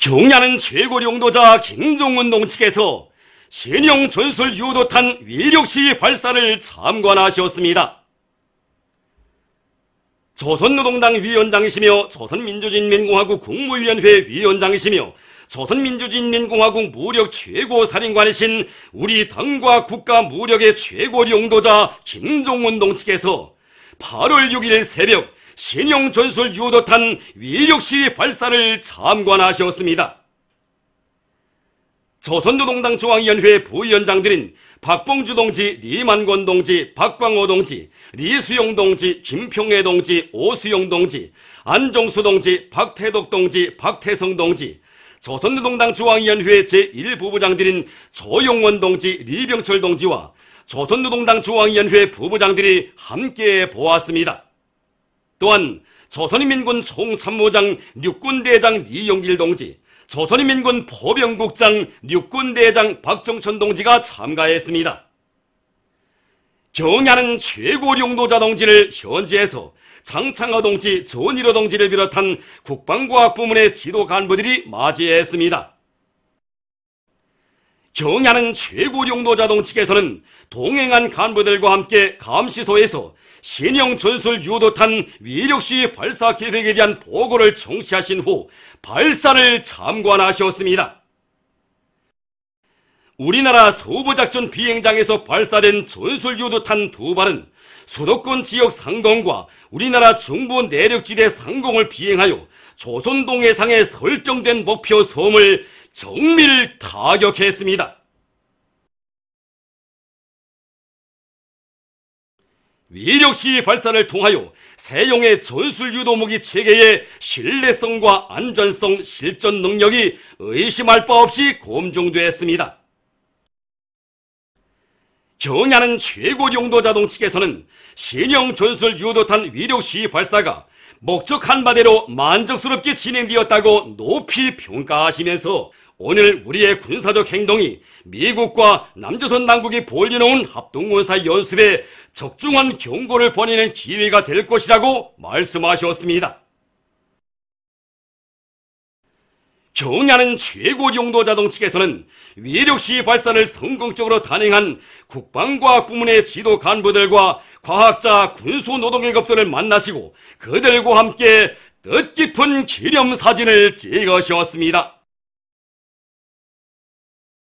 경야는 최고 용도자 김종은 동측에서 신형 전술 유도탄 위력시 발사를 참관하셨습니다. 조선노동당 위원장이시며 조선민주주민공화국 국무위원회 위원장이시며 조선민주주민공화국 무력 최고 사령관이신 우리 당과 국가 무력의 최고 용도자 김종문 동측에서 8월 6일 새벽 신용전술 유도탄 위력시 발사를 참관하셨습니다. 조선노동당 중앙위원회 부위원장들인 박봉주 동지, 리만권 동지, 박광호 동지, 리수용 동지, 김평애 동지, 오수용 동지, 안종수 동지, 박태덕 동지, 박태성 동지, 조선노동당 중앙위원회 제1부부장들인 조용원 동지, 리병철 동지와 조선노동당 중앙위원회 부부장들이 함께 보았습니다. 또한 조선인민군 총참모장 육군대장 리용길 동지, 조선인민군 포병국장 육군대장 박정천 동지가 참가했습니다. 경야는 최고령 노자동지를 현지에서 장창하동지, 전일호동지를 비롯한 국방과학 부문의 지도 간부들이 맞이했습니다. 경야는 최고령 노자동지께서는 동행한 간부들과 함께 감시소에서 신형 전술 유도탄 위력시 발사 계획에 대한 보고를 청취하신후 발사를 참관하셨습니다. 우리나라 소부작전 비행장에서 발사된 전술 유도탄 두 발은 수도권 지역 상공과 우리나라 중부 내륙지대 상공을 비행하여 조선 동해상에 설정된 목표 섬을 정밀 타격했습니다. 위력시 발사를 통하여 세용의 전술 유도무기 체계의 신뢰성과 안전성 실전 능력이 의심할 바 없이 검증되었습니다 경야는 최고용도 자동 측에서는 신형 전술 유도탄 위력 시위 발사가 목적한 바대로 만족스럽게 진행되었다고 높이 평가하시면서 오늘 우리의 군사적 행동이 미국과 남조선 당국이 보여놓은 합동군사 연습에 적중한 경고를 보내는 기회가 될 것이라고 말씀하셨습니다. 경야는 최고 용도 자동 측에서는 위력시 발사를 성공적으로 단행한 국방과학 부문의 지도 간부들과 과학자, 군수 노동계급들을 만나시고 그들과 함께 뜻깊은 기념 사진을 찍으셨습니다.